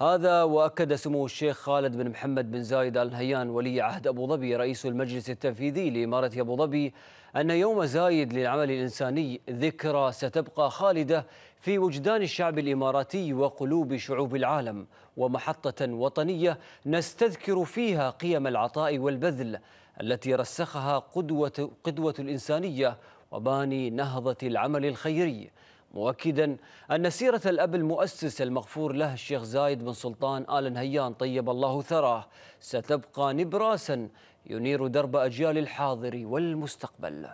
هذا واكد سمو الشيخ خالد بن محمد بن زايد ال نهيان ولي عهد ابو ظبي رئيس المجلس التنفيذي لاماره ابو ظبي ان يوم زايد للعمل الانساني ذكرى ستبقى خالده في وجدان الشعب الاماراتي وقلوب شعوب العالم ومحطه وطنيه نستذكر فيها قيم العطاء والبذل التي رسخها قدوه قدوه الانسانيه وباني نهضه العمل الخيري مؤكدا أن سيرة الأب المؤسس المغفور له الشيخ زايد بن سلطان آل نهيان طيب الله ثراه ستبقى نبراسا ينير درب أجيال الحاضر والمستقبل